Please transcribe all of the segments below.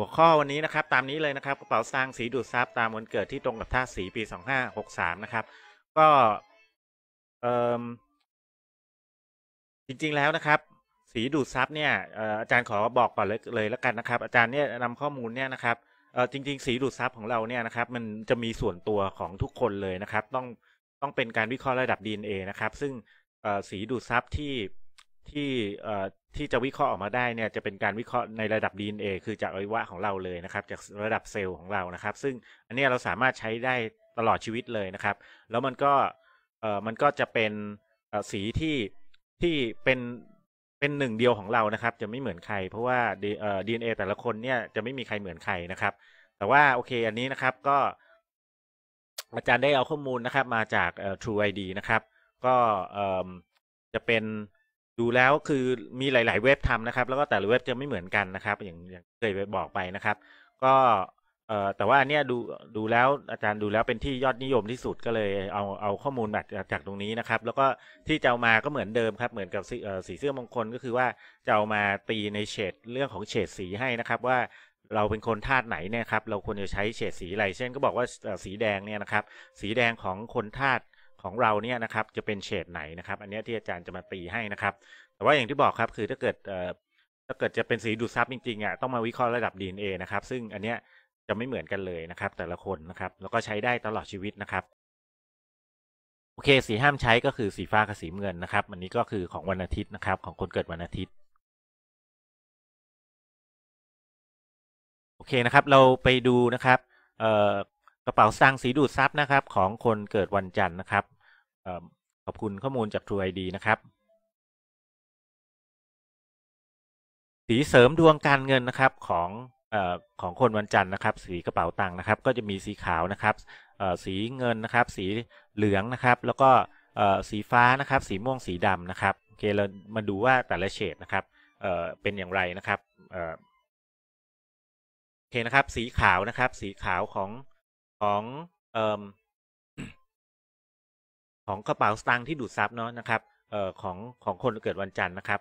หัวข้อ วันนี้นะครับ ตามนี้เลยนะครับกระเป๋าสตางค์สีดูดซับตามวันเกิดที่ตรง กับท่าสีปี 2563 นะครับ ก็จริง ๆแล้วนะครับ สีดูดซับเนี่ยอาจารย์ขอบอกก่อนเลยเลยแล้วกันนะครับ อาจารย์เนี่ยนำข้อมูลเนี่ยนะครับจริง ๆ สีดูดซับของเราเนี่ยนะครับ มันจะมีส่วนตัวของทุกคนเลยนะครับ ต้องต้องเป็นการวิเคราะห์ระดับ DNA นะครับ ซึ่งสีดูดซับที่ที่ที่จะวิเคราะห์ออกมาได้เนี่ย จะเป็นการวิเคราะห์ในระดับ DNA คือจากอวัยวะของเราเลยนะครับจากระดับเซลล์ของเรานะครับ ซึ่งอันนี้เราสามารถใช้ได้ตลอดชีวิตเลยนะครับ แล้วมันก็ เออมันก็จะเป็นสีที่ที่เป็นเป็นหนึ่งเดียวของเรานะครับ จะไม่เหมือนใคร เพราะว่าดีเอ็นเอแต่ละคนเนี่ยจะไม่มีใครเหมือนใครนะครับ แต่ว่าโอเค อันนี้นะครับก็ อาจารย์ได้เอาข้อมูลนะครับมาจาก True ID นะครับก็จะเป็นดูแล้วคือมีหลาย ๆ เว็บทำนะครับ แล้วก็แต่ละเว็บจะไม่เหมือนกันนะครับ อย่าง อย่างเคยบอกไปนะครับ ก็เอ่อแต่ว่าอันเนี้ยดู ดูแล้วอาจารย์ดูแล้วเป็นที่ยอดนิยมที่สุดก็เลยเอาเอาข้อมูลแบบจากตรงนี้นะครับ แล้วก็ที่จะเอามาก็เหมือนเดิม ครับเหมือนกับสีเสื้อมงคลก็คือว่า จะ เอามาตีในเฉดเรื่องของเฉดสีให้นะครับ ว่าเราเป็นคนธาตุไหนเนี่ยครับเราควรจะใช้เฉดสีอะไรเช่นก็บอกว่าสีแดงเนี่ยนะครับสีแดงของคนธาตุของเราเนี่ยนะครับจะเป็นเฉดไหนนะครับ อันนี้ที่อาจารย์จะมาตีให้นะครับ แต่ว่าอย่างที่บอกครับคือถ้าเกิดถ้าเกิดจะเป็น สีดูดซับจริงๆอ่ะต้องมาวิเคราะห์ระดับ DNA นะครับซึ่งอันเนี้ยจะไม่เหมือนกันเลยนะครับ แต่ละคนนะครับ แล้วก็ใช้ได้ตลอดชีวิตนะครับ โอเค สีห้ามใช้ก็คือสี ฟ้ากับสีเงินนะครับ อันนี้ก็คือของวันอาทิตย์นะครับ ของคนเกิดวันอาทิตย์ โอเคนะครับ เราไปดูนะครับระเป๋าสตางสีดูดซับนะครับ ของคนเกิดวันจันทร์นะครับขอบคุณข้อมูลจาก True ID นะครับ สีเสริมดวงการเงินนะครับของอของคนวันจันทร์นะครับ สีกระเป๋าตังค์นะครับ ก็จะมีสีขาวนะครับสีเงินนะครับ สีเหลืองนะครับ แล้วก็สีฟ้านะครับ สีม่วงสีดำนะครับโอเคเรามาดูว่าแต่ละเฉดนะครับเป็นอย่างไรนะครับโอเคนะครับ สีขาวนะครับ สีขาวของของเออของ กระเป๋าสตางค์ที่ดูดซับเนาะนะครับเอ่อของของคนเกิดวันจันทร์นะครับ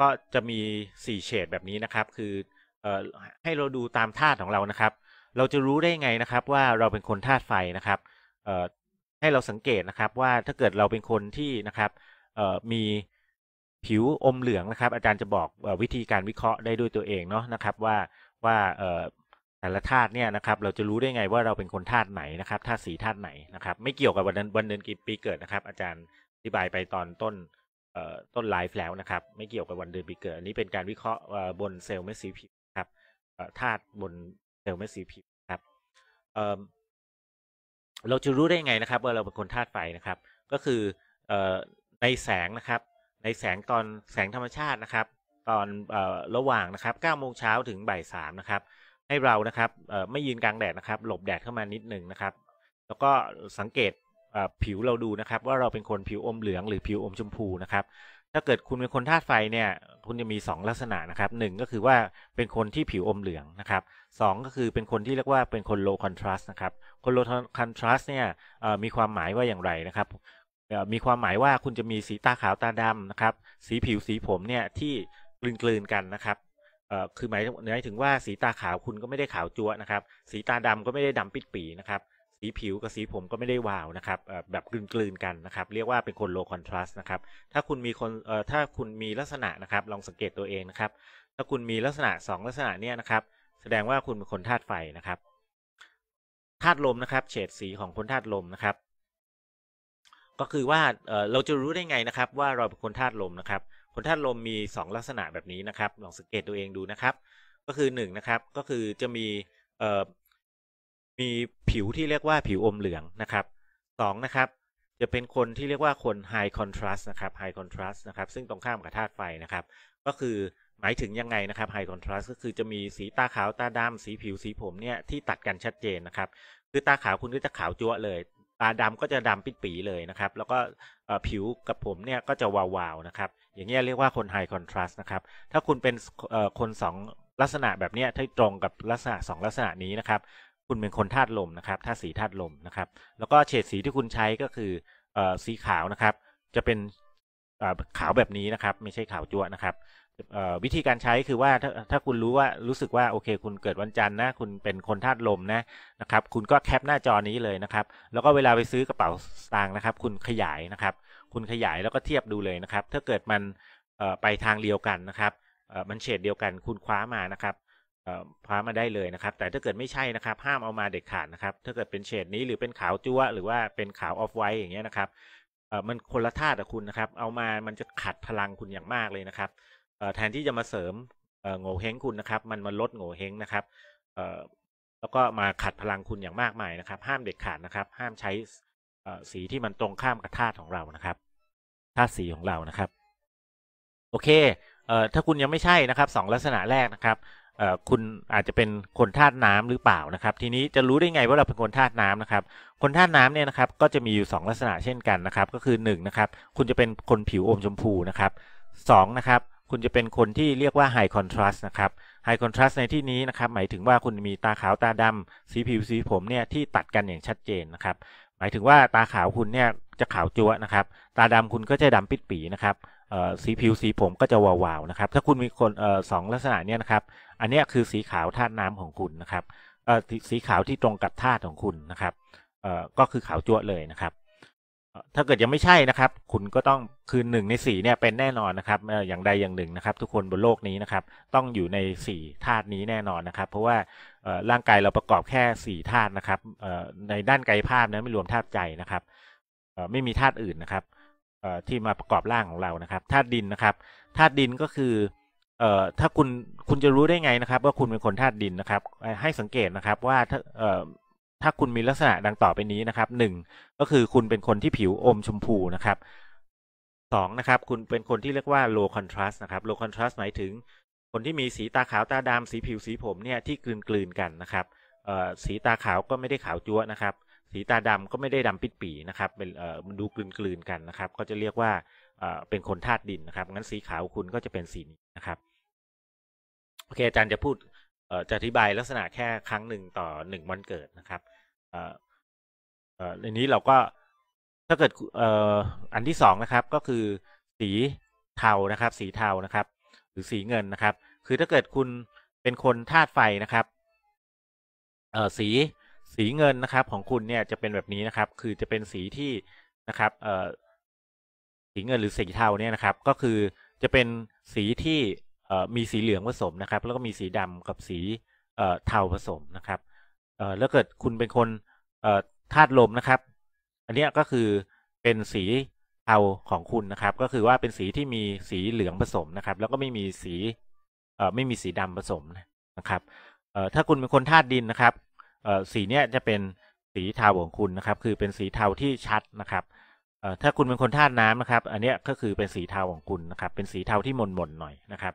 ก็จะมี4เฉดแบบนี้นะครับ คือเอ่อให้เราดูตามธาตุของเรานะครับ เราจะรู้ได้ไงนะครับ ว่าเราเป็นคนธาตุไฟนะครับเอ่อให้เราสังเกตนะครับ ว่าถ้าเกิดเราเป็นคนที่นะครับเอ่อมีผิวอมเหลืองนะครับอาจารย์จะบอกวิธีการวิเคราะห์ได้ด้วยตัวเองเนาะนะครับ ว่าว่าเอ่อแต่ละธาตุเนี่ยนะครับ เราจะรู้ได้ไงว่าเราเป็นคนธาตุไหนนะครับธาตุสีธาตุไหนนะครับ ไม่เกี่ยวกับวันวันเดือนกี่ปีเกิดนะครับ อาจารย์อธิบายไปตอนต้นต้นไลฟ์แล้วนะครับ ไม่เกี่ยวกับวันเดือนปีเกิดอันนี้เป็นการวิเคราะห์บนเซลล์เม็ดสีผิวครับธาตุบนเซลล์เม็ดสีผิวครับเราจะรู้ได้ไงนะครับ ว่าเราเป็นคนธาตุไฟนะครับ ก็คือในแสงนะครับ ในแสงตอนแสงธรรมชาตินะครับ ตอนระหว่างนะครับ9โมงเช้าถึงบ่ายสามนะครับให้เรานะครับไม่ยืนกลางแดดนะครับหลบแดดเข้ามานิดหนึ่งนะครับ แล้วก็สังเกตผิวเราดูนะครับ ว่าเราเป็นคนผิวอมเหลืองหรือผิวอมชมพูนะครับถ้าเกิดคุณเป็นคนธาตุไฟเนี่ยคุณจะมี 2 ลักษณะนะครับหก็คือว่าเป็นคนที่ผิวอมเหลืองนะครับสก็คือเป็นคนที่เรียกว่าเป็นคน low contrast นะครับคน low contrast เนี่ยมีความหมายว่าอย่างไรนะครับมีความหมายว่าคุณจะมีสีตาขาวตาดำนะครับ สีผิวสีผมเนี่ยที่กลืนๆกันนะครับเอ่อคือหมายหมายถึงว่าสีตาขาวคุณก็ไม่ได้ขาวจั๊วนะครับสีตาดำก็ไม่ได้ดำปิดปีนะครับ สีผิวกับสีผมก็ไม่ได้วาวนะครับแบบกลืนนกันนะครับ เรียกว่าเป็นคนโลคอนทราสต์นะครับถ้าคุณมีคนเอ่อถ้าคุณมีลักษณะนะครับลองสังเกตตัวเองนะครับ ถ้าคุณมีลักษณะ 2 ลักษณะเนี้ยนะครับ แสดงว่าคุณเป็นคนธาตุไฟนะครับธาตุลมนะครับเฉดสีของคนธาตุลมนะครับก็คือว่าเราจะรู้ได้ไงนะครับ ว่าเราเป็นคนธาตุลมนะครับ คนธาตุลมมี 2 ลักษณะแบบนี้นะครับ ลองสังเกตตัวเองดูนะครับ ก็คือ1นะครับ ก็คือจะมีมีผิวที่เรียกว่าผิว อมเหลืองนะครับ2นะครับจะเป็นคนที่เรียกว่าคน high contrast นะครับ high contrast นะครับ ซึ่งตรงข้ามกับธาตุไฟนะครับก็คือหมายถึงยังไงนะครับ high contrast ก็คือจะมีสีตาขาวตาดำสีผิวสีผมเนี่ยที่ตัดกันชัดเจนนะครับ คือตาขาวคุณก็จะขาวจั๊วเลยดำก็จะดำปิดปีเลยนะครับ แล้วก็ผิวกับผมเนี่ย ก็จะวาว ๆ นะครับ อย่างเงี้ย เรียกว่าคนไฮคอนทราสต์นะครับถ้าคุณเป็นคนสองลักษณะแบบเนี้ยที่ตรง กับลักษณะสองลักษณะนี้นะครับ คุณเป็นคนธาตุลม นะ ครับธาตุสีธาตุลมนะครับ แล้วก็เฉดสีที่คุณใช้ก็คือสีขาวนะครับ จะเป็นขาวแบบนี้นะครับ ไม่ใช่ขาวจั่วนะครับวิธีการใช้คือว่าถ้าถ้าคุณรู้ว่ารู้สึกว่าโอเค คุณเกิดวันจันทร์นะคุณเป็นคนธาตุลมนะนะครับคุณก็แคปหน้าจอนี้เลยนะครับ แล้วก็เวลาไปซื้อกระเป๋าสตางค์นะครับ คุณขยายนะครับ คุณขยายแล้วก็เทียบดูเลยนะครับ ถ้าเกิดมันไปทางเดียวกันนะครับมันเฉดเดียวกัน คุณคว้ามานะครับคว้ามาได้เลยนะครับ แต่ถ้าเกิดไม่ใช่นะครับห้ามเอามาเด็ดขาดนะครับ ถ้าเกิดเป็นเฉดนี้หรือเป็นขาวจั่วหรือว่าเป็นขาวออฟไวท์อย่างเงี้ยนะครับมันคนละธาตุกับคุณนะครับ เอามามันจะขัดพลังคุณอย่างมากเลยนะครับแทนที่จะมาเสริมโง่เฮงคุณนะครับ มันมาลดโง่เฮงนะครับ แล้วก็มาขัดพลังคุณอย่างมากมายนะครับ ห้ามเด็ดขาดนะครับ ห้ามใช้สีที่มันตรงข้ามกับธาตุของเรานะครับ ธาตุสีของเรานะครับ โอเคเออถ้าคุณยังไม่ใช่นะครับ สองลักษณะแรกนะครับคุณอาจจะเป็นคนธาตุน้ำหรือเปล่านะครับ ทีนี้จะรู้ได้ไงว่าเราเป็นคนธาตุน้ำนะครับ คนธาตุน้ำเนี่ยนะครับ ก็จะมีอยู่2ลักษณะเช่นกันนะครับ ก็คือ1นะครับ คุณจะเป็นคนผิวอมชมพูนะครับ2นะครับคุณจะเป็นคนที่เรียกว่า High Contrast นะครับ High Contrast ในที่นี้นะครับ หมายถึงว่าคุณมีตาขาวตาดำสีผิวสีผมเนี่ยที่ตัดกันอย่างชัดเจนนะครับ หมายถึงว่าตาขาวคุณเนี่ยจะขาวจั๊วนะครับ ตาดำคุณก็จะดำปิดปีนะครับสีผิวสีผมก็จะวาวๆนะครับ ถ้าคุณมีคนสองลักษณะเนี่ยนะครับ อันนี้คือสีขาวธาตุน้ำของคุณนะครับสีขาวที่ตรงกับธาตุของคุณนะครับก็คือขาวจั๊วเลยนะครับถ้าเกิดยังไม่ใช่นะครับคุณก็ต้องคือหนึ่งในสี่เนี่ยเป็นแน่นอนนะครับ อย่างใดอย่างหนึ่งนะครับทุกคนบนโลกนี้นะครับต้องอยู่ในสี่ธาตุนี้แน่นอนนะครับเพราะว่าร่างกายเราประกอบแค่สี่ธาตุนะครับในด้านกายภาพนะไม่รวมธาตุใจนะครับไม่มีธาตุอื่นนะครับที่มาประกอบร่างของเรานะครับธาตุดินนะครับธาตุดินก็คือถ้าคุณคุณจะรู้ได้ไงนะครับ ว่าคุณเป็นคนธาตุดินนะครับ ให้สังเกตนะครับว่าถ้าถ้าคุณมีลักษณะดังต่อไปนี้นะครับหนึ่งก็คือคุณเป็นคนที่ผิวอมชมพูนะครับสองนะครับ คุณเป็นคนที่เรียกว่า low contrast นะครับ low contrast หมายถึง คนที่มีสีตาขาวตาดำสีผิวสีผมเนี่ยที่กลืนกลืนกันนะครับสีตาขาวก็ไม่ได้ขาวจัวนะครับ สีตาดำก็ไม่ได้ดำปิดปีนะครับเป็นมันดูกลืนกลืนกันนะครับ ก็จะเรียกว่าเป็นคนธาตุดินนะครับงั้นสีขาวคุณก็จะเป็นสีนี้นะครับโอเคอาจารย์จะพูดจะอธิบายลักษณะแค่ครั้งหนึ่งต่อหนึ่งวันเกิดนะครับอันนี้เราก็ถ้าเกิดอันที่สองนะครับก็คือสีเทานะครับ สีเทานะครับ หรือสีเงินนะครับ คือถ้าเกิดคุณเป็นคนธาตุไฟนะครับสีสีเงินนะครับ ของคุณเนี่ยจะเป็นแบบนี้นะครับ คือจะเป็นสีที่นะครับสีเงินหรือสีเทาเนี่ยนะครับ ก็คือจะเป็นสีที่มีสีเหลืองผสมนะครับ แล้วก็มีสีดำกับสีเทาผสมนะครับ แล้วเกิดคุณเป็นคนธาตุลมนะครับ อันนี้ก็คือเป็นสีเทาของคุณนะครับ ก็คือว่าเป็นสีที่มีสีเหลืองผสมนะครับ แล้วก็ไม่มีสีไม่มีสีดำผสมนะครับ ถ้าคุณเป็นคนธาตุดินนะครับ สีเนี้ยจะเป็นสีเทาของคุณนะครับ คือเป็นสีเทาที่ชัดนะครับ ถ้าคุณเป็นคนธาตุน้ำนะครับ อันนี้ก็คือเป็นสีเทาของคุณนะครับ เป็นสีเทาที่มนๆหน่อยนะครับ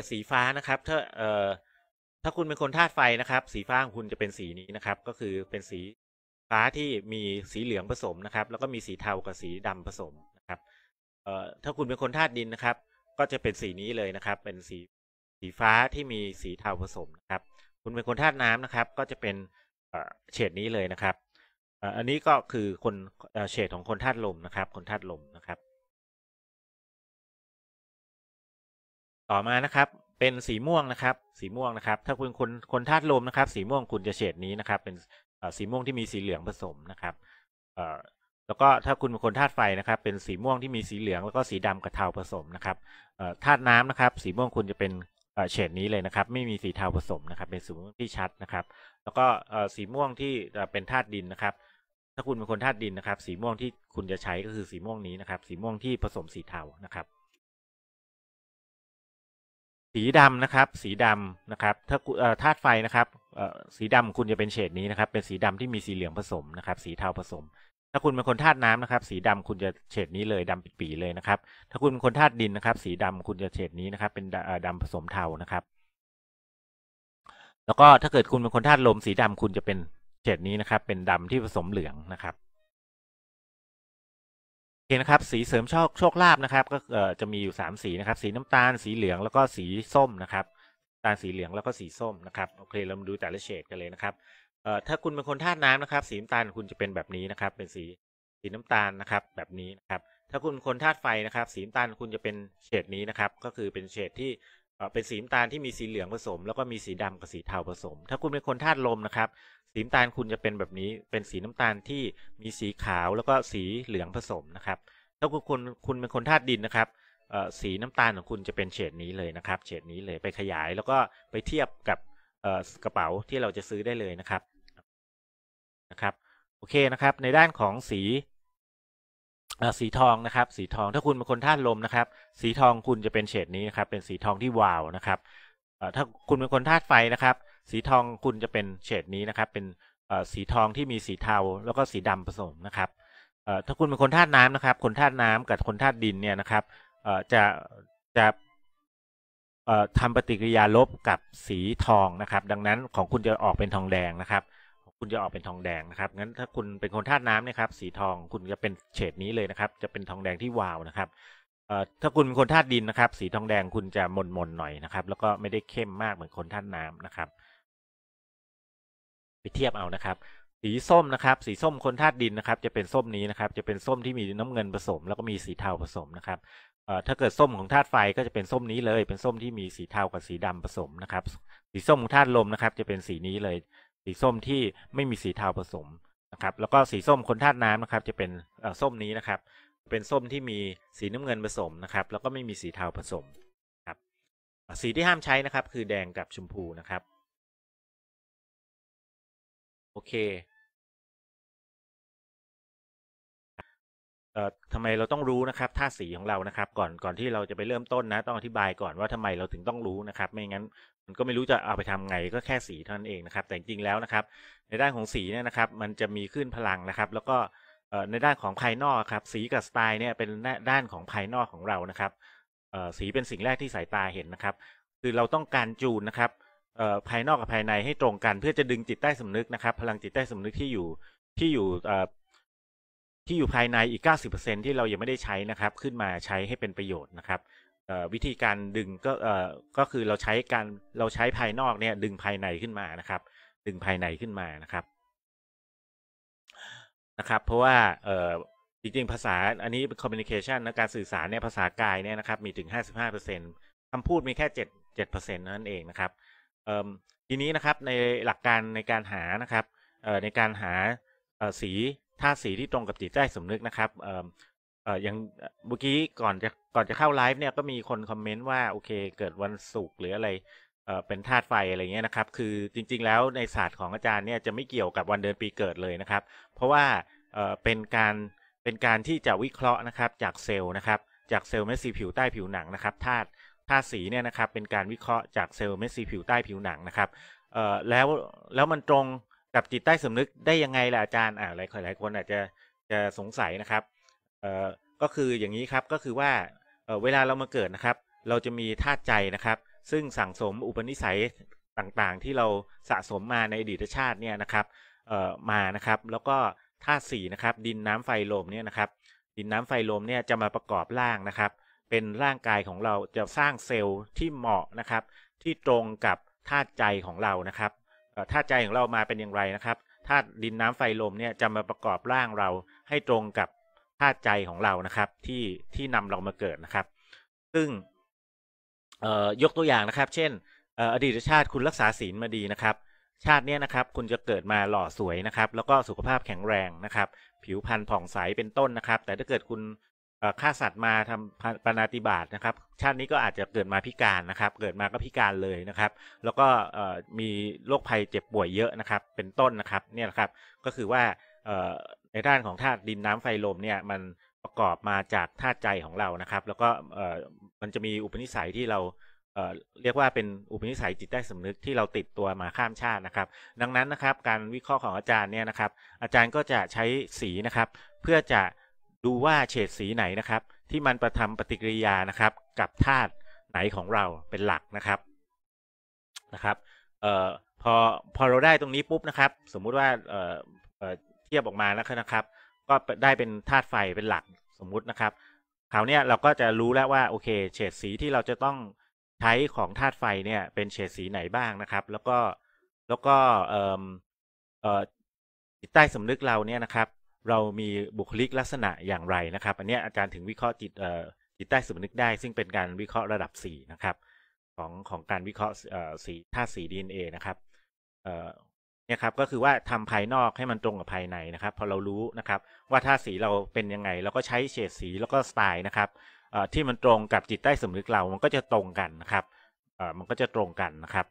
คสีฟ้านะครับถ้าเอ่อถ้าคุณเป็นคนธาตุไฟนะครับ สีฟ้าของคุณจะเป็นสีนี้นะครับ ก็คือเป็นสีฟ้าที่มีสีเหลืองผสมนะครับ แล้วก็มีสีเทากับสีดำผสมนะครับเอ่อถ้าคุณเป็นคนธาตุดินนะครับ ก็จะเป็นสีนี้เลยนะครับเป็นสีสีฟ้าที่มีสีเทาผสมนะครับ คุณเป็นคนธาตุน้ำนะครับ ก็จะเป็นเฉดนี้เลยนะครับอันนี้ก็คือคนเฉดของคนธาตุลมนะครับคนธาตุลมนะครับต่อมานะครับเป็นสีม่วงนะครับ สีม่วงนะครับ ถ้าคุณ คนคนธาตุลมนะครับ สีม่วงคุณจะเฉดนี้นะครับ เป็นสีม่วงที่มีสีเหลืองผสมนะครับแล้วก็ถ้าคุณเป็นคนธาตุไฟนะครับ เป็นสีม่วงที่มีสีเหลืองแล้วก็สีดำกระเทาผสมนะครับธาตุน้ำนะครับ สีม่วงคุณจะเป็นเฉดนี้เลยนะครับ ไม่มีสีเทาผสมนะครับ เป็นสี ม่วงที่ชัดนะครับ แล้วก็สีม่วงที่เป็นธาตุดินนะครับ ถ้าคุณเป็นคนธาตุดินนะครับ สีม่วงที่คุณจะใช้ก็คือสีม่วงนี้นะครับ สีม่วงที่ผสมสีเทานะครับสีดำนะครับ สีดำนะครับ ถ้าธาตุไฟนะครับ สีดำคุณจะเป็นเฉดนี้นะครับ เป็นสีดำที่มีสีเหลืองผสมนะครับ สีเทาผสม ถ้าคุณเป็นคนธาตุน้ำนะครับ สีดำคุณจะเฉดนี้เลยดำปีเลยนะครับ ถ้าคุณเป็นคนธาตุดินนะครับ สีดำคุณจะเฉดนี้นะครับ เป็นดำผสมเทานะครับ แล้วก็ถ้าเกิดคุณเป็นคนธาตุลม สีดำคุณจะเป็นเฉดนี้นะครับ เป็นดำที่ผสมเหลืองนะครับอเคนะครับสีเสริมโชคโชคลาภนะครับก็จะมีอยู่3สีนะครับสีน้ำตาล สีเหลืองแล้วก็สีส้มนะครับตาลสีเหลืองแล้วก็สีส้มนะครับ โอเค เรามาดูแต่ละเฉดกันเลยนะครับถ้าคุณเป็นคนธาตุน้ำนะครับสีน้ำตาลคุณจะเป็นแบบนี้นะครับเป็นสีสีน้ำตาลนะครับแบบนี้นะครับถ้าคุณเป็นคนธาตุไฟนะครับ สีน้ำตาลคุณจะเป็นเฉดนี้นะครับก็คือเป็นเฉดที่เป็นสีน้ำตาลที่มีสีเหลืองผสม แล้วก็มีสีดำกับ สีเทาผสม ถ้าคุณเป็นคนธาตุลมนะครับ สีน้ำตาลคุณจะเป็นแบบนี้ เป็นสีน้ำ ตาลที่มีสีขาวแล้วก็สีเหลืองผสมนะครับ ถ้าคุณ คุณ เป็น คนธาตุดินนะครับ สีน้ำ ตาลของคุณจะเป็นเฉดนี้เลยนะครับ เฉดนี้เลยไปขยายแล้วก็ไปเทียบกับกระเป๋าที่เราจะซื้อได้เลยนะครับ นะครับ โอเคนะครับ ในด้านของสีสีทองนะครับ สีทองถ้าคุณเป็นคนธาตุลมนะครับ สีทองคุณจะเป็นเฉดนี้นะครับ เป็นสีทองที่วาวนะครับถ้าคุณเป็นคนธาตุไฟนะครับ สีทองคุณจะเป็นเฉดนี้นะครับ เป็นสีทองที่มีสีเทาแล้วก็สีดำผสมนะครับถ้าคุณเป็นคนธาตุน้ำนะครับ คนธาตุน้ำกับคนธาตุดินเนี่ยนะครับจะจะทำปฏิกิริยาลบกับสีทองนะครับ ดังนั้นของคุณจะออกเป็นทองแดงนะครับคุณจะออกเป็นทองแดง นะครับงั้นถ้าคุณเป็นคนธาตุน้ำนะครับ สีทองคุณจะเป็นเฉดนี้เลยนะครับ จะเป็นทองแดงที่วาวนะครับ เอ่อถ้าคุณเป็นคนธาตุดินนะครับ สีทองแดงคุณจะมนมนหน่อยนะครับ แล้วก็ไม่ได้เข้มมากเหมือนคนธาตุน้ำนะครับ ไปเทียบเอานะครับ สีส้มนะครับ สีส้มคนธาตุดินนะครับ จะเป็นส้มนี้นะครับ จะเป็นส้มที่มีน้ำเงินผสม แล้วก็มีสีเทาผสมนะครับ เอ่อถ้าเกิดส้มของธาตุไฟก็จะเป็นส้มนี้เลย เป็นส้มที่มีสีเทากับสีดำผสมนะครับ สีส้มของธาตุลมนะครับ จะเป็นสีนี้เลยสีส้มที่ไม่มีสีเทาผสมนะครับ แล้วก็สีส้มคนธาตุน้ำนะครับ จะเป็นส้มนี้นะครับ เป็นส้มที่มีสีน้ำเงินผสมนะครับ แล้วก็ไม่มีสีเทาผสมครับ สีที่ห้ามใช้นะครับ คือแดงกับชมพูนะครับ โอเคเอ่อ ทำไมเราต้องรู้นะครับท่าสีของเรานะครับก่อนก่อนที่เราจะไปเริ่มต้นนะต้องอธิบายก่อนว่าทำไมเราถึงต้องรู้นะครับ ไม่งั้นมันก็ไม่รู้จะเอาไปทำไงก็แค่สีเท่านั้นเองนะครับแต่จริงแล้วนะครับ ในด้านของสีเนี่ยนะครับ มันจะมีขึ้นพลังนะครับ แล้วก็ในด้านของภายนอกครับสีกับสไตล์เนี่ยเป็นด้านของภายนอกของเรานะครับสีเป็นสิ่งแรกที่สายตาเห็นนะครับคือเราต้องการจูนนะครับภายนอกกับภายในให้ตรงกันเพื่อจะดึงจิตใต้สำนึกนะครับ พลังจิตใต้สำนึกที่อยู่ที่อยู่ที่อยู่ภายในอีก 90%ที่เรายังไม่ได้ใช้นะครับขึ้นมาใช้ให้เป็นประโยชน์นะครับ วิธีการดึงก็ก็คือเราใช้การเราใช้ภายนอกเนี่ยดึงภายในขึ้นมานะครับ ดึงภายในขึ้นมานะครับนะครับ เพราะว่าจริงๆภาษาอันนี้เป็น communication นะการสื่อสารเนี่ยภาษากายเนี่ยนะครับ มีถึง55%คำพูดมีแค่ 7 7%นั่นเองนะครับทีนี้นะครับในหลักการในการหานะครับในการหาสีธาตุสีที่ตรงกับจิตใต้สำนึกนะครับ เอ่อเอ่ออย่างเมื่อกี้ ก่อน จะ ก่อนจะเข้า ไลฟ์ เนี่ย ก็มีคน คอมเมนต์ ว่า โอเค เกิดวันศุกร์หรือ อะไรเออเป็นธาตุไฟ อะไรเงี้ย นะ ครับ คือจริงๆ แล้วในศาสตร์ของอาจารย์ เนี่ย จะ ไม่ เกี่ยวกับวันเดือนปีเกิดเลยนะครับ เพราะว่าเออเป็นการ เป็นการที่จะวิเคราะห์นะครับจากเซลล์นะครับ จากเซลล์เม็ดสีผิวใต้ผิวหนังนะครับธาตุ ธาตุสีเนี่ยนะครับเป็นการวิเคราะห์จากเซลล์เม็ดสีผิวใต้ผิวหนังนะครับเออแล้ว แล้วมันตรงกับจิตใต้สำนึกได้ ยัง ไงล่ะอาจารย์อ่าหลายหลายคนอาจจะจะสงสัยนะครับเอ่อก็คืออย่างนี้ครับก็คือว่าเเวลาเรามาเกิดนะครับ เราจะมีธาตุใจนะครับ ซึ่งสั่งสมอุปนิสัยต่างๆ ที่เราสะสมมาในอดีตชาติเนี่ยนะครับมานะครับ แล้วก็ธาตุสี่นะครับ ดินน้ำไฟลมเนี่ยนะครับ ดินน้ำไฟลมเนี่ยจะมาประกอบร่างนะครับ เป็นร่างกายของเราจะสร้างเซลล์ที่เหมาะนะครับที่ตรงกับธาตุใจของเรานะครับธาตุใจ ของ เรามาเป็นอย่างไรนะครับธาตุดินน้ำไฟลมเนี่ยจะมาประกอบ ร่างเราให้ตรงกับธาตุใจของเรานะครับ ที่ที่นำเรามาเกิดนะครับ ซึ่งยกตัวอย่างนะครับ เช่นอดีตชาติคุณรักษาศีลมาดีนะครับ ชาตินี้นะครับ คุณจะเกิดมาหล่อสวยนะครับ แล้วก็สุขภาพแข็งแรงนะครับ ผิวพรรณผ่องใสเป็นต้นนะครับ แต่ถ้าเกิดคุณฆ่าสัตว์มาทำปนาติบาตนะครับ ชาตินี้ก็อาจจะเกิดมาพิการนะครับ เกิดมาก็พิการเลยนะครับ แล้วก็มีโรคภัยเจ็บป่วยเยอะนะครับ เป็นต้นนะครับเนี่ยครับก็คือว่าในด้านของธาตุดินน้ำไฟลมเนี่ยมันประกอบมาจากธาตุใจของเรานะครับ แล้วก็มันจะมีอุปนิสัยที่เรา เรียกว่าเป็นอุปนิสัยจิตใต้สำนึกที่เราติดตัวมาข้ามชาตินะครับ ดังนั้นนะครับการวิเคราะห์ของอาจารย์เนี่ยนะครับ อาจารย์ก็จะใช้สีนะครับ เพื่อจะดู ว่าเฉดสีไหนนะครับ ที่มันประทำปฏิกิริยานะครับกับธาตุไหนของเราเป็นหลักนะครับนะครับ เอ่อพอพอเราได้ตรงนี้ปุ๊บนะครับ สมมุติว่าเอ่อเทียบ ออกมาแล้วนะครับ ก็ได้เป็นธาตุไฟเป็นหลักสมมุตินะครับ คราวนี้เราก็จะรู้ แล้วว่าโอเค เฉดสีที่เราจะต้องใช้ของธาตุไฟเนี่ย เป็นเฉดสีไหนบ้างนะครับ แล้วก็แล้วก็เอ่อเอ่อจิตใต้สานึกเราเนี่ยนะครับเรามีบุคลิกลักษณะอย่างไรนะครับ อันนี้อาจารย์ ถึงวิเคราะห์จิตจิตใต้สุนึกได้ ซึ่งเป็นการวิเคราะห์ระดับ4นะครับของ ของการวิเคราะห์สีธาตุสี DNA นะครับเนี่ยครับ ก็คือว่าทำภายนอกให้มันตรงกับภายในนะครับพอเรารู้นะครับว่าธาตุสีเราเป็นยังไงเราก็ใช้เฉดสีแล้วก็สไตล์นะครับที่มันตรงกับจิตใต้สมนึกเรา มันก็จะตรงกันนะครับมันก็จะตรงกันนะครับ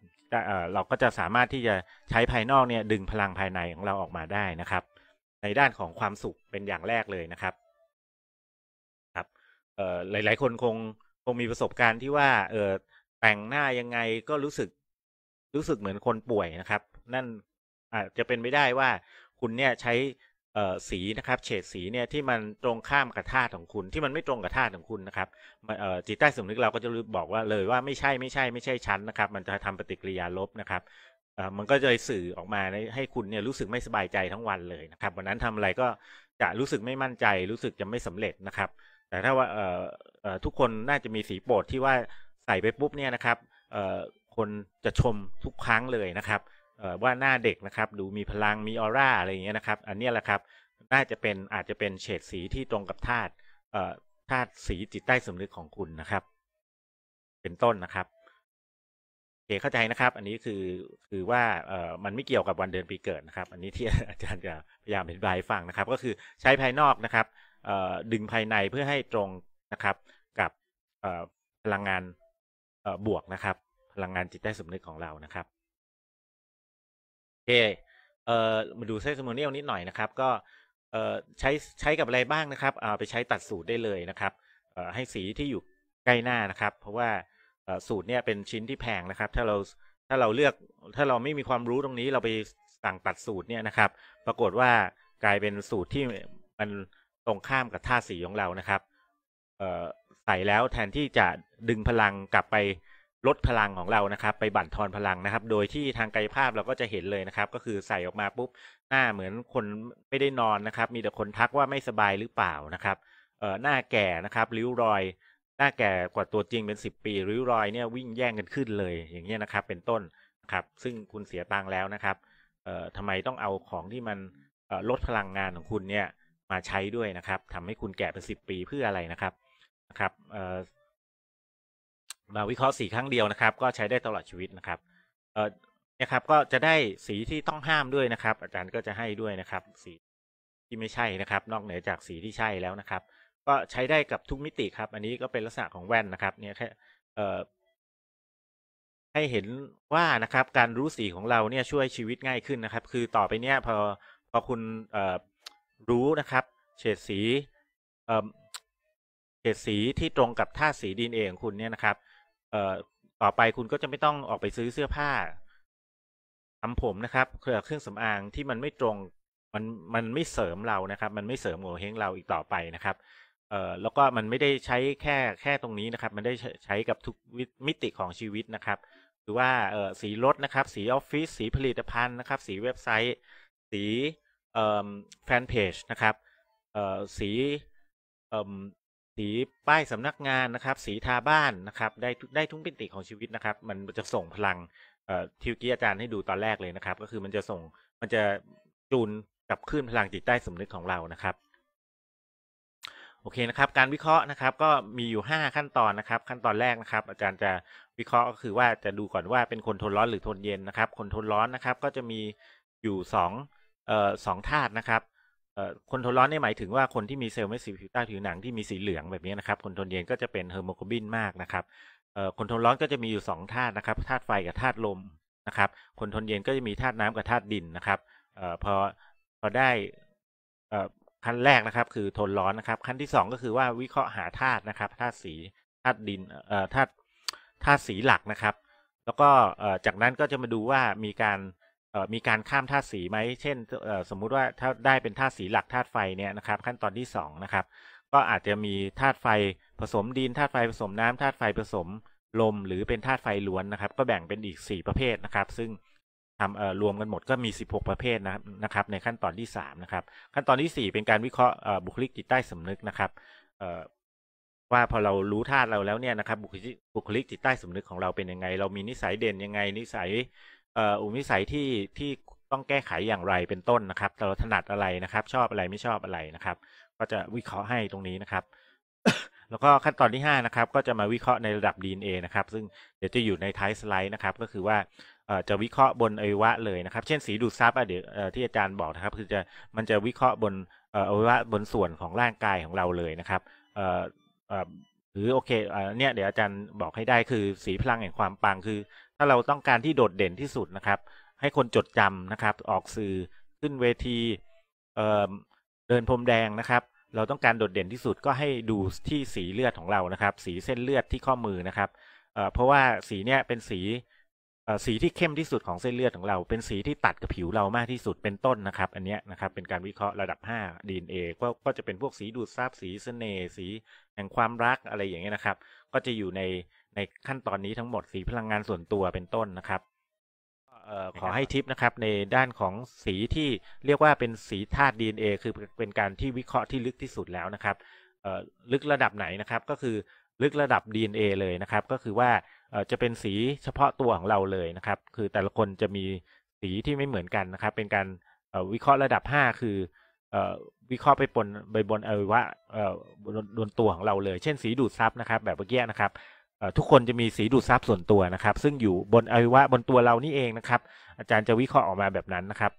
เราก็จะสามารถที่จะใช้ภายนอก เนี่ยดึงพลังภายในของเราออกมาได้นะครับในด้านของความสุขเป็นอย่างแรกเลยนะครับ ครับ เอ่อหลาย ๆ คนคงคงมีประสบการณ์ที่ว่า เออแต่งหน้ายังไงก็รู้สึกรู้สึกเหมือนคนป่วยนะครับ นั่นอาจจะเป็นไม่ได้ว่าคุณเนี่ยใช้สีนะครับ เฉดสีเนี่ยที่มันตรงข้ามกับท่าของคุณที่มันไม่ตรงกับท่าของคุณนะครับจิตใต้สำนึกเราก็จะรู้บอกว่าเลย ว่าไม่ใช่ไม่ใช่ไม่ใช่ชั้นนะครับ มันจะทำปฏิกิริยาลบนะครับมันก็จะสื่อออกมาให้คุณเนี่ยรู้สึกไม่สบายใจทั้งวันเลยนะครับวันนั้นทำอะไรก็จะรู้สึกไม่มั่นใจ รู้สึกจะไม่สำเร็จนะครับ แต่ถ้าว่าทุกคนน่าจะมีสีโปรดที่ว่าใส่ ไปปุ๊บเนี่ยนะครับคนจะชมทุกครั้งเลยนะครับว่าหน้าเด็กนะครับ ดูมีพลังมีออร่าอะไรอย่างเงี้ยนะครับ อันนี้แหละครับ น่าจะเป็นอาจจะเป็นเฉดสีที่ตรงกับธาตุธาตุสีจิตใต้สำนึกของคุณนะครับ เป็นต้นนะครับเคเข้าใจนะครับอันนี้คือคือว่าเออมันไม่เกี่ยวกับวันเดือนปีเกิดนะครับอันนี้ที่อาจารย์จะพยายามอธิบายฟังนะครับก็คือใช้ภายนอกนะครับเออดึงภายในเพื่อให้ตรงนะครับกับเออพลังงานเออบวกนะครับ พลังงานจิตใต้สำนึกของเรานะครับโอเคเออมาดูเซสมเนียลนิดหน่อยนะครับก็เออใช้ใช้กับอะไรบ้างนะครับเอาไปใช้ตัดสูตรได้เลยนะครับเออให้สีที่อยู่ใกล้หน้านะครับ เพราะว่าสูตรเนี่ยเป็นชิ้นที่แพงนะครับ ถ้าเราถ้าเราเลือกถ้าเราไม่มีความรู้ตรงนี้เราไปสั่ง ตัดสูตรเนี่ยนะครับ ปรากฏว่ากลายเป็นสูตรที่มันตรงข้ามกับท่าสีของเรานะครับใส่แล้วแทนที่จะดึงพลังกลับไปลดพลังของเรานะครับ ไปบั่นทอนพลังนะครับ โดยที่ทางกายภาพเราก็จะเห็นเลยนะครับก็คือใส่ออกมาปุ๊บหน้าเหมือนคนไม่ได้นอนนะครับ มีแต่คนทักว่าไม่สบายหรือเปล่านะครับหน้าแก่นะครับริ้วรอยหน้าแก่กว่าตัวจริงเป็น10ปีริ้วรอยเนี่ยวิ่งแย่งกันขึ้นเลย อย่างเงี้ยนะครับ เป็นต้นครับ ซึ่งคุณเสียตังค์แล้วนะครับเอ่อทำไมต้องเอาของที่มันลดพลังงานของคุณเนี่ยมาใช้ด้วยนะครับ ทำให้คุณแก่เป็น10ปีเพื่ออะไรนะครับนะครับ เอ่อมาวิเคราะห์สีครั้งเดียวนะครับ ก็ใช้ได้ตลอดชีวิตนะครับ เอ่อนะครับก็จะได้สีที่ต้องห้ามด้วยนะครับ อาจารย์ก็จะให้ด้วยนะครับ สีที่ไม่ใช่นะครับ นอกเหนือจากสีที่ใช่แล้วนะครับก็ใช้ได้กับทุกมิติครับ อันนี้ก็เป็นลักษณะของแว่นนะครับ เนี่ยแค่ให้เห็นว่านะครับ การรู้สีของเราเนี่ยช่วยชีวิตง่ายขึ้นนะครับ คือต่อไปเนี่ยพอพอคุณรู้นะครับ เฉดสีเฉดสีที่ตรงกับท่าสีดินเอของคุณเนี่ยนะครับต่อไปคุณก็จะไม่ต้องออกไปซื้อเสื้อผ้าทำผมนะครับ เครื่องสำอางที่มันไม่ตรงมันมันไม่เสริมเรานะครับ มันไม่เสริมโงเห้งเราอีกต่อไปนะครับเอ่อแล้วก็มันไม่ได้ใช้แค่แค่ตรงนี้นะครับมันได้ใช้กับทุกวิมิติของชีวิตนะครับหรือว่าเอ่อสีรถนะครับสีออฟฟิศสีผลิตภัณฑ์นะครับ สีเว็บไซต์ สีเอ่อแฟนเพจนะครับเอ่อสีเอ่อสีป้ายสำนักงานนะครับ สีทาบ้านนะครับได้ได้ทุกมิติของชีวิตนะครับ มันจะส่งพลังเอ่อทิวกี้อาจารย์ให้ดูตอนแรกเลยนะครับ ก็คือมันจะส่งมันจะจูนกับขึ้นพลังจิตใต้สำนึกของเรานะครับโอเค นะครับ การวิเคราะห์นะครับก็มีอยู่5ขั้นตอนนะครับขั้นตอนแรกนะครับอาจารย์จะวิเคราะห์ก็คือว่าจะดูก่อนว่าเป็นคนทนร้อนหรือทนเย็นนะครับคนทนร้อนนะครับก็จะมีอยู่2เอ่อสองธาตุนะครับคนทนร้อนนี่หมายถึงว่าคนที่มีเซลล์เม็ดสีผิวใต้ผิวหนัง ที่ มีสีเหลืองแบบนี้นะครับ คนทนเย็นก็จะเป็นเฮอร์โมโกบินมากนะครับคนทนร้อนก็จะมีอยู่2ธาตุนะครับธาตุไฟกับธาตุลมนะครับคนทนเย็นก็จะมีธาตุน้ำกับธาตุดินนะครับอพอพอได้ขั้นแรกนะครับคือทนร้อนนะครับขั้นที่ 2 ก็คือว่าวิเคราะห์หาธาตุนะครับธาตุสีธาตุดินเอ่อธาตุธาตุสีหลักนะครับ แล้วก็เออ่จากนั้นก็จะมาดูว่ามีการเออ่มีการข้ามธาตุสีไหมเช่นเออ่สมมุติว่าถ้าได้เป็นธาตุสีหลักธาตุไฟเนี่ยนะครับขั้นตอนที่2นะครับก็อาจจะมีธาตุไฟผสมดินธาตุไฟผสมน้ำธาตุไฟผสมลมหรือเป็นธาตุไฟล้วนนะครับ ก็แบ่งเป็นอีก 4 ประเภทนะครับ ซึ่งทำเอ่อรวมกันหมดก็มี 16 ประเภทนะครับนะครับ ในขั้นตอนที่3นะครับ ขั้นตอนที่ 4 เป็นการวิเคราะห์บุคลิกจิตใต้สำนึกนะครับว่าพอเรารู้ธาตุเราแล้วเนี่ยนะครับบุคลิกบุคลิกจิตใต้สำนึกของเราเป็นยังไงเรามีนิสัยเด่นยังไงนิสัยอุปนิสัยที่ที่ต้องแก้ไขอย่างไรเป็นต้นนะครับเราถนัดอะไรนะครับชอบอะไรไม่ชอบอะไรนะครับก็จะวิเคราะห์ให้ตรงนี้นะครับแล้วก็ขั้นตอนที่ 5 นะครับก็จะมาวิเคราะห์ในระดับ DNA นะครับ ซึ่งเดี๋ยวจะอยู่ในท้ายสไลด์นะครับ ก็คือว่าจะวิเคราะห์บนอวัยวะเลยนะครับ เช่นสีดูดซับเดี๋ยวที่อาจารย์บอกนะครับคือจะมันจะวิเคราะห์บนอวัยวะบนส่วนของร่างกายของเราเลยนะครับหรือโอเคเนี่ยเดี๋ยวอาจารย์บอกให้ได้คือสีพลังแห่งความปัง คือ ถ้าเราต้องการที่โดดเด่นที่สุดนะครับ ให้คนจดจำนะครับ ออกสื่อขึ้นเวทีเดินพรมแดงนะครับเราต้องการโดดเด่นที่สุดก็ให้ดูที่สีเลือดของเรานะครับ สีเส้นเลือดที่ข้อมือนะครับเพราะว่าสีเนี่ยเป็นสีสีที่เข้มที่สุดของเส้นเลือดของเรา เป็นสีที่ตัดกับผิวเรามากที่สุดเป็นต้นนะครับ อันนี้นะครับเป็นการวิเคราะห์ระดับ5 DNA ก็ก็จะเป็นพวกสีดูดซับสีเสน่ห์สีแห่งความรักอะไรอย่างเงี้ยนะครับ ก็จะอยู่ในในขั้นตอนนี้ทั้งหมดสีพลังงานส่วนตัวเป็นต้นนะครับขอให้ทิปนะครับในด้านของสีที่เรียกว่าเป็นสีธาตุ DNA คือเป็นการที่วิเคราะห์ที่ลึกที่สุดแล้วนะครับลึกระดับไหนนะครับก็คือลึกระดับ DNA เลยนะครับ ก็คือว่าจะเป็นสีเฉพาะตัวของเราเลยนะครับ คือแต่ละคนจะมีสีที่ไม่เหมือนกันนะครับ เป็นการวิเคราะห์ระดับ 5 คือ วิเคราะห์ไปบนใบบนอวัยวะบนตัวของเราเลย เช่นสีดูดซับนะครับแบบเมื่อกี้นะครับทุกคนจะมีสีดูดซับส่วนตัวนะครับ ซึ่งอยู่บนอวัยวะบนตัวเรานี่เองนะครับ อาจารย์จะวิเคราะห์ออกมาแบบนั้นนะครับ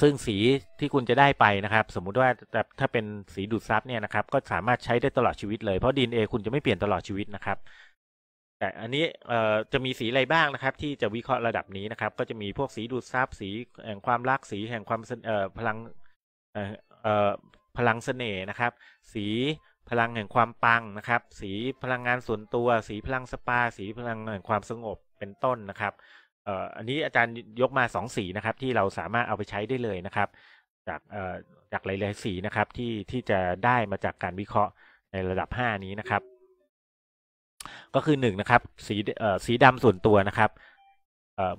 ซึ่งสีที่คุณจะได้ไปนะครับ สมมุติว่าแต่ถ้าเป็นสีดูดซับเนี่ยนะครับ ก็สามารถใช้ได้ตลอดชีวิต เลยเพราะดีเอคุณจะไม่เปลี่ยนตลอดชีวิตนะครับ แต่อันนี้จะมีสีอะไรบ้างนะครับ ที่จะวิเคราะห์ระดับนี้นะครับ ก็จะมีพวกสีดูดซับสีแห่งความรักสีแห่งความพลังพลังเสน่ห์นะครับ สีพลังแห่งความปังนะครับ สีพลังงานส่วนตัว สีพลังสปา สีพลังแห่งความสงบ เป็นต้นนะครับอันนี้อาจารย์ยกมา2สีนะครับ ที่เราสามารถเอาไปใช้ได้เลยนะครับ จากจากหลายๆสีนะครับที่ที่จะได้มาจากการวิเคราะห์ในระดับ 5 นี้นะครับ ก็คือ1นะครับ สีสีดำส่วนตัวนะครับ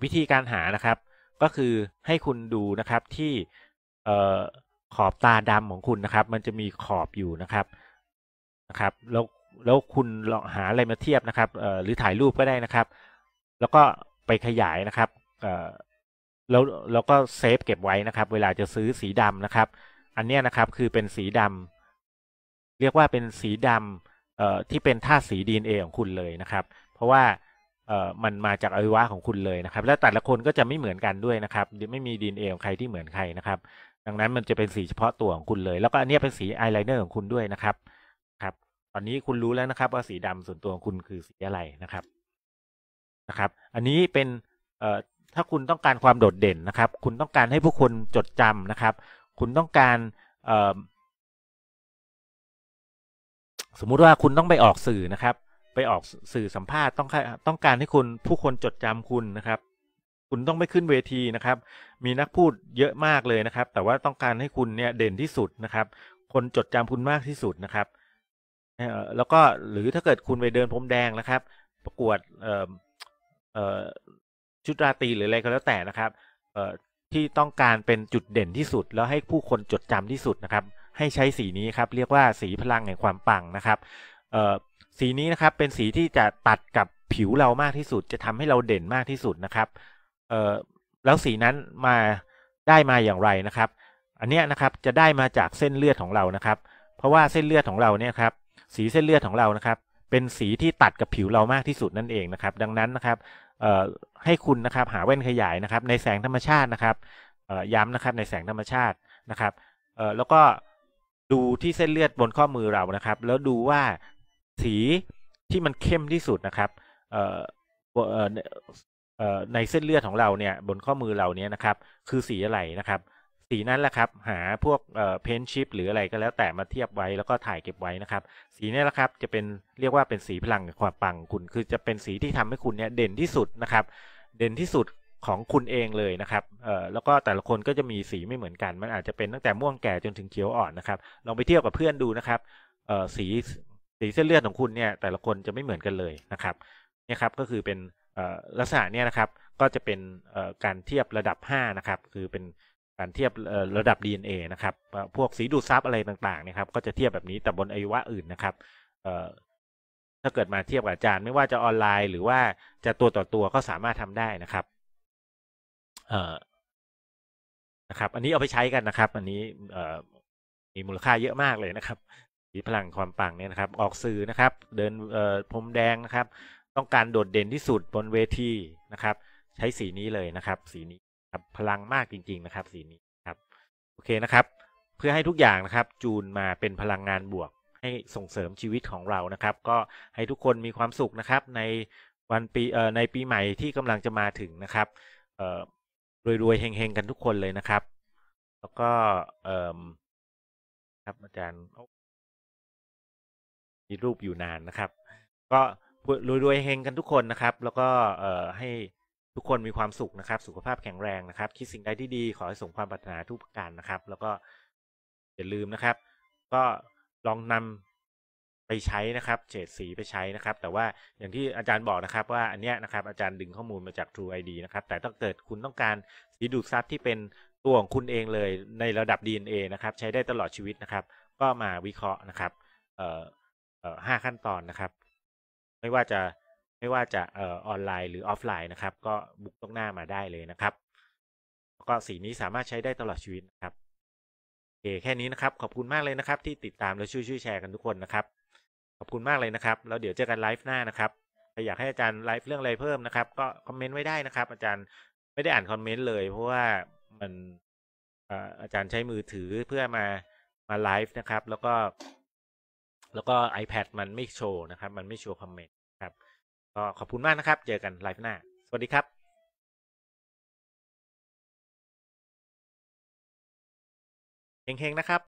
วิธีการหานะครับ ก็คือให้คุณดูนะครับที่ขอบตาดำของคุณนะครับ มันจะมีขอบอยู่นะครับครับ แล้ว แล้วคุณลองหาอะไรมาเทียบนะครับ หรือถ่ายรูปก็ได้นะครับ แล้วก็ไปขยายนะครับแล้วเราก็เซฟเก็บไว้นะครับ เวลาจะซื้อสีดำนะครับ อันนี้นะครับคือเป็นสีดำ เรียกว่าเป็นสีดำที่เป็นธาตุสี DNA ของคุณเลยนะครับ เพราะว่ามันมาจากอวัยวะของคุณเลยนะครับ และแต่ละคนก็จะไม่เหมือนกันด้วยนะครับ ไม่มี DNA ของใครที่เหมือนใครนะครับ ดังนั้นมันจะเป็นสีเฉพาะตัวของคุณเลย แล้วก็อันนี้เป็นสีอายไลเนอร์ของคุณด้วยนะครับตอนนี้คุณรู้แล้วนะครับว่าสีดำส่วนตัวของคุณคือสีอะไรนะครับนะครับ อันนี้เป็นเอ่อถ้าคุณต้องการความโดดเด่นนะครับคุณต้องการให้ผู้คนจดจำนะครับ คุณต้องการเอ่อสมมุติว่าคุณต้องไปออกสื่อนะครับ ไปออกสื่อสัมภาษณ์ต้องต้องการให้คุณผู้คนจดจำคุณนะครับ คุณต้องไปขึ้นเวทีนะครับมีนักพูดเยอะมากเลยนะครับแต่ว่าต้องการให้คุณเนี่ยเด่นที่สุดนะครับ คนจดจำคุณมากที่สุดนะครับแล้วก็หรือถ้าเกิดคุณไปเดินพรมแดงนะครับ ประกวดชุดราตรีหรืออะไรก็แล้วแต่นะครับที่ต้องการเป็นจุดเด่นที่สุด แล้วให้ผู้คนจดจำที่สุดนะครับ ให้ใช้สีนี้ครับเรียกว่าสีพลังแห่งความปังนะครับสีนี้นะครับเป็นสีที่จะตัดกับผิวเรามากที่สุด จะทำให้เราเด่นมากที่สุดนะครับแล้วสีนั้นมาได้มาอย่างไรนะครับ อันนี้นะครับจะได้มาจากเส้นเลือดของเรานะครับ เพราะว่าเส้นเลือดของเราเนี่ยครับสีเส้นเลือดของเรานะครับ เป็นสีที่ตัดกับผิวเรามากที่สุดนั่นเองนะครับ ดังนั้นนะครับ ให้คุณนะครับหาแว่นขยายนะครับ ในแสงธรรมชาตินะครับ ย้ำนะครับในแสงธรรมชาตินะครับแล้วก็ดูที่เส้นเลือดบนข้อมือเรานะครับ แล้วดูว่าสีที่มันเข้มที่สุดนะครับในเส้นเลือดของเราเนี่ยบนข้อมือเราเนี่ยนะครับคือสีอะไรนะครับสีนั้นแหละครับหาพวกเพนชิปหรืออะไรก็แล้วแต่มาเทียบไว้แล้วก็ถ่ายเก็บไว้นะครับ สีนี้แหละครับจะเป็นเรียกว่าเป็นสีพลังความปังคุณ คือจะเป็นสีที่ทำให้คุณเนี่ยเด่นที่สุดนะครับ เด่นที่สุดของคุณเองเลยนะครับเอ่อแล้วก็แต่ละคนก็จะมีสีไม่เหมือนกัน มันอาจจะเป็นตั้งแต่ม่วงแก่จนถึงเขียวอ่อนนะครับลองไปเทียบกับเพื่อนดูนะครับเอ่อสีสีเส้นเลือดของคุณเนี่ย แต่ละคนจะไม่เหมือนกันเลยนะครับนี่ครับก็คือเป็นลักษณะเนี่ยนะครับก็จะเป็นการเทียบระดับ5นะครับคือเป็นการเทียบระดับ DNA นะครับ พวกสีดูดซับอะไรต่าง ๆ นะครับ ก็จะเทียบแบบนี้แต่บนอายุวะอื่นนะครับถ้าเกิดมาเทียบกับอาจารย์ ไม่ว่าจะออนไลน์ หรือว่าจะตัวต่อตัวก็สามารถทำได้นะครับนะครับ อันนี้เอาไปใช้กันนะครับ อันนี้มีมูลค่าเยอะมากเลยนะครับมีพลังความปังเนี่ยนะครับ ออกสื่อนะครับ เดินพรมแดง นะครับ ต้องการโดดเด่นที่สุดบนเวทีนะครับ ใช้สีนี้เลยนะครับ สีนี้ครับพลังมากจริงๆ นะครับ สีนี้ครับ โอเคนะครับ เพื่อให้ทุกอย่างนะครับ จูนมาเป็นพลังงานบวกให้ส่งเสริมชีวิตของเรานะครับ ก็ให้ทุกคนมีความสุขนะครับ ในวันปีเอ่อในปีใหม่ที่ กำลังจะมาถึงนะครับ เอ่อรวยๆเฮงๆกันทุกคนเลยนะครับ แล้วก็เอ่อครับอาจารย์มีรูปอยู่นานนะครับ ก็รวยๆเฮงกันทุกคนนะครับ แล้วก็เอ่อให้ทุกคนมีความสุขนะครับ สุขภาพแข็งแรงนะครับ คิดสิ่งใดที่ดี ขอให้สมความปรารถนาทุกประการนะครับ แล้วก็อย่าลืมนะครับ ก็ลองนำไปใช้นะครับเฉดสีไปใช้นะครับ แต่ว่าอย่างที่อาจารย์บอกนะครับว่าอันเนี้ยนะครับ อาจารย์ดึงข้อมูลมาจาก True ID นะครับ แต่ถ้าเกิดคุณต้องการสีดูดซับที่เป็นตัวของคุณเองเลยในระดับ DNA นะครับ ใช้ได้ตลอดชีวิตนะครับ ก็มาวิเคราะห์นะครับห้าขั้นตอนนะครับ ไม่ว่าจะไม่ว่าจะเอ่อออนไลน์หรือออฟไลน์นะครับ ก็บุกตรงหน้ามาได้เลยนะครับก็สีนี้สามารถใช้ได้ตลอดชีวิต นะครับโอเคแค่นี้นะครับ ขอบคุณมากเลยนะครับ ที่ติดตามและช่วยช่วยแชร์กันทุกคนนะครับ ขอบคุณมากเลยนะครับแล้วเดี๋ยวเจอกันไลฟ์หน้านะครับถ้าอยากให้อาจารย์ไลฟ์เรื่องอะไรเพิ่มนะครับ ก็คอมเมนต์ไว้ได้นะครับ อาจารย์ไม่ได้อ่านคอมเมนต์เลย เพราะว่ามันอาจารย์ใช้มือถือเพื่อมามาไลฟ์นะครับ แล้วก็แล้วก็ iPad มันไม่โชว์นะครับ มันไม่โชว์คอมเมนต์ก็ขอบคุณมากนะครับ เจอกันไลฟ์หน้า สวัสดีครับเฮงๆ นะครับ